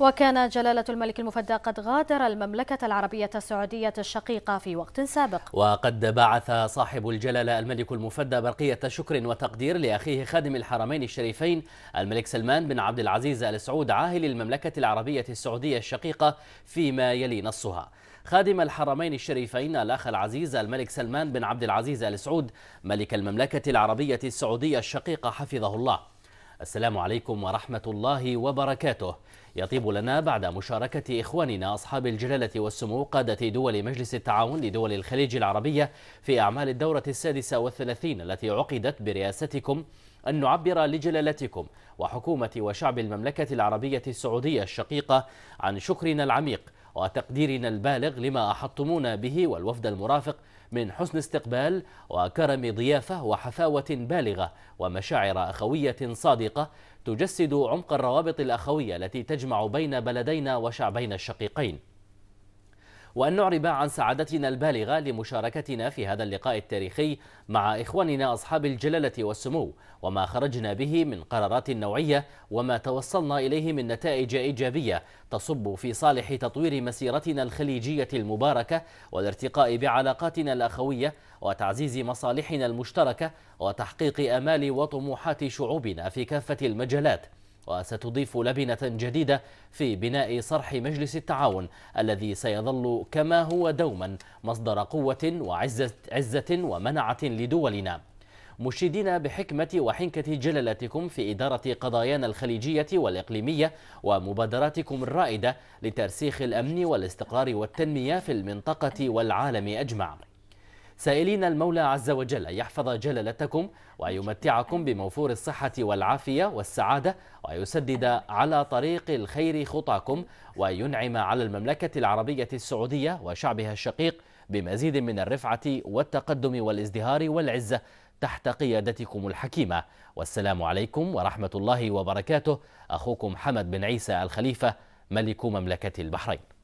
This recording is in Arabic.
وكان جلالة الملك المفدى قد غادر المملكة العربية السعودية الشقيقة في وقت سابق وقد بعث صاحب الجلالة الملك المفدى برقية شكر وتقدير لأخيه خادم الحرمين الشريفين الملك سلمان بن عبد العزيز آل سعود عاهل المملكة العربية السعودية الشقيقة فيما يلي نصها خادم الحرمين الشريفين الأخ العزيز الملك سلمان بن عبد العزيز آل سعود ملك المملكة العربية السعودية الشقيقة حفظه الله السلام عليكم ورحمة الله وبركاته يطيب لنا بعد مشاركة إخواننا أصحاب الجلالة والسمو قادة دول مجلس التعاون لدول الخليج العربية في أعمال الدورة السادسة والثلاثين التي عقدت برئاستكم أن نعبر لجلالتكم وحكومة وشعب المملكة العربية السعودية الشقيقة عن شكرنا العميق وتقديرنا البالغ لما أحطمونا به والوفد المرافق من حسن استقبال وكرم ضيافة وحفاوة بالغة ومشاعر أخوية صادقة تجسد عمق الروابط الأخوية التي تجمع بين بلدينا وشعبينا الشقيقين وأن نعرب عن سعادتنا البالغة لمشاركتنا في هذا اللقاء التاريخي مع إخواننا أصحاب الجلالة والسمو وما خرجنا به من قرارات نوعية وما توصلنا إليه من نتائج إيجابية تصب في صالح تطوير مسيرتنا الخليجية المباركة والارتقاء بعلاقاتنا الأخوية وتعزيز مصالحنا المشتركة وتحقيق آمال وطموحات شعوبنا في كافة المجالات وستضيف لبنة جديدة في بناء صرح مجلس التعاون الذي سيظل كما هو دوما مصدر قوة وعزة عزة ومنعة لدولنا مشيدين بحكمة وحنكة جلالتكم في إدارة قضايانا الخليجية والإقليمية ومبادراتكم الرائدة لترسيخ الأمن والاستقرار والتنمية في المنطقة والعالم أجمع سائلين المولى عز وجل أن يحفظ جلالتكم وأن يمتعكم بموفور الصحة والعافية والسعادة ويسدد على طريق الخير خطاكم وينعم على المملكة العربية السعودية وشعبها الشقيق بمزيد من الرفعة والتقدم والازدهار والعزة تحت قيادتكم الحكيمة والسلام عليكم ورحمة الله وبركاته أخوكم حمد بن عيسى الخليفة ملك مملكة البحرين